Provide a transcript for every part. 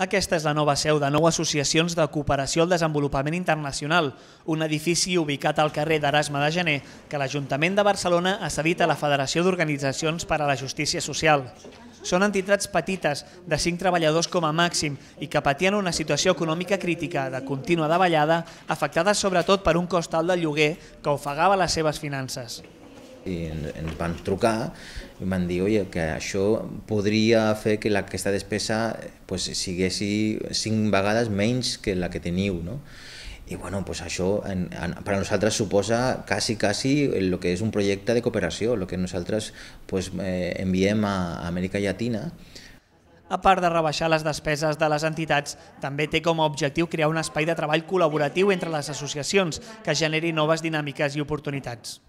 Aquesta és la nova seu de nou associacions de cooperació al desenvolupament internacional, un edifici ubicat al carrer d'Erasme de Gener que l'Ajuntament de Barcelona ha cedit a la Federació d'Organitzacions per a la Justícia Social. Són entitats petites, de 5 treballadors com a màxim, i que patien una situació econòmica crítica de contínua davallada, afectada sobretot per un costal de del lloguer que ofegava les seves finances i ens van trucar i van dir Oye, que això podria fer que la, aquesta despesa pues, sigués cinc vegades menys que la que teniu. No? I bueno, pues això en, en, per a nosaltres suposa quasi, quasi el que és un projecte de cooperació, el que nosaltres pues, eh, enviem a, a Amèrica Llatina. A part de rebaixar les despeses de les entitats, també té com a objectiu crear un espai de treball col·laboratiu entre les associacions que generi noves dinàmiques i oportunitats.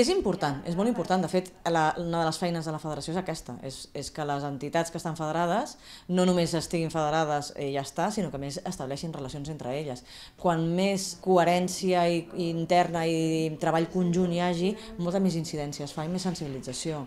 És important, és molt important. De fet, la, una de les feines de la federació és aquesta, és, és que les entitats que estan federades no només estiguin federades i eh, ja està, sinó que més estableixin relacions entre elles. Quan més coherència i, i interna i treball conjunt hi hagi, molta més incidència es fa i més sensibilització.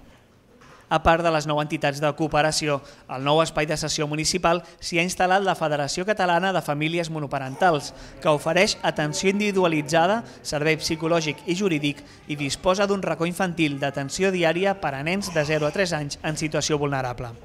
A part de les nou entitats de cooperació, al nou espai de sessió municipal s'hi ha instal·lat la Federació Catalana de Famílies Monoparentals, que ofereix atenció individualitzada, servei psicològic i jurídic i disposa d'un racó infantil d'atenció diària per a nens de 0 a 3 anys en situació vulnerable.